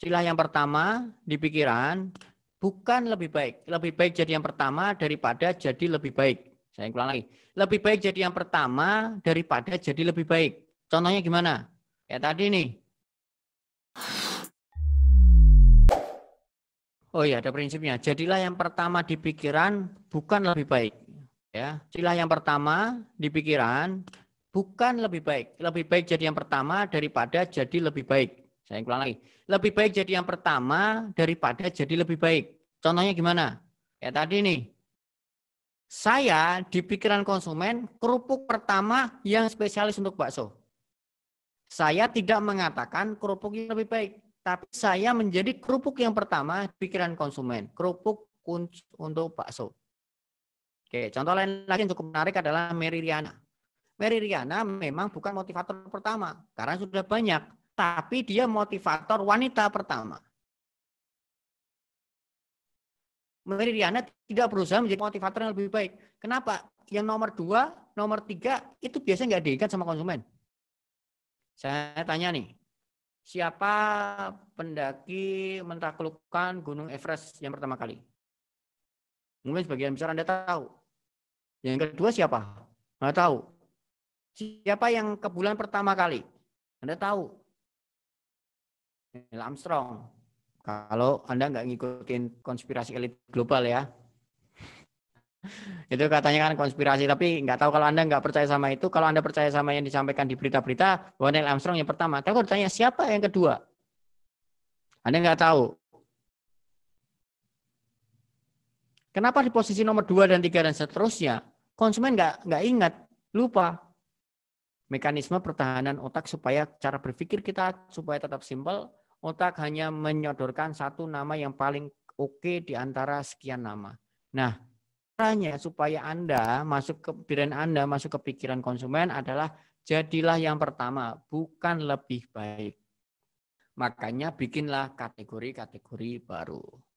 Silah yang pertama di pikiran bukan lebih baik. Lebih baik jadi yang pertama daripada jadi lebih baik. Saya ulang lagi. Lebih baik jadi yang pertama daripada jadi lebih baik. Contohnya gimana? Kayak tadi nih. Oh iya, ada prinsipnya. Jadilah yang pertama di pikiran bukan lebih baik. Ya, silah yang pertama di pikiran bukan lebih baik. Lebih baik jadi yang pertama daripada jadi lebih baik. Saya ulang lagi. Lebih baik jadi yang pertama daripada jadi lebih baik. Contohnya gimana? Ya tadi nih. Saya di pikiran konsumen kerupuk pertama yang spesialis untuk bakso. Saya tidak mengatakan kerupuk yang lebih baik, tapi saya menjadi kerupuk yang pertama di pikiran konsumen, kerupuk untuk bakso. Oke, contoh lain lagi yang cukup menarik adalah Mary Riana. Mary Riana memang bukan motivator pertama karena sudah banyak tapi dia motivator wanita pertama. Riana tidak berusaha menjadi motivator yang lebih baik. Kenapa? Yang nomor dua, nomor tiga itu biasanya nggak diikat sama konsumen. Saya tanya nih, siapa pendaki mentaklukkan Gunung Everest yang pertama kali? Mungkin sebagian besar Anda tahu. Yang kedua siapa? Nggak tahu. Siapa yang ke bulan pertama kali? Anda tahu. Neil Armstrong. Kalau Anda nggak ngikutin konspirasi elit global ya. itu katanya kan konspirasi, tapi nggak tahu kalau Anda nggak percaya sama itu. Kalau Anda percaya sama yang disampaikan di berita-berita, bahwa Neil Armstrong yang pertama. Tapi kalau ditanya siapa yang kedua? Anda nggak tahu. Kenapa di posisi nomor dua dan tiga dan seterusnya? Konsumen nggak nggak ingat, lupa mekanisme pertahanan otak supaya cara berpikir kita supaya tetap simpel otak hanya menyodorkan satu nama yang paling oke di antara sekian nama. Nah, caranya supaya Anda masuk ke pikiran Anda, masuk ke pikiran konsumen adalah jadilah yang pertama, bukan lebih baik. Makanya bikinlah kategori-kategori baru.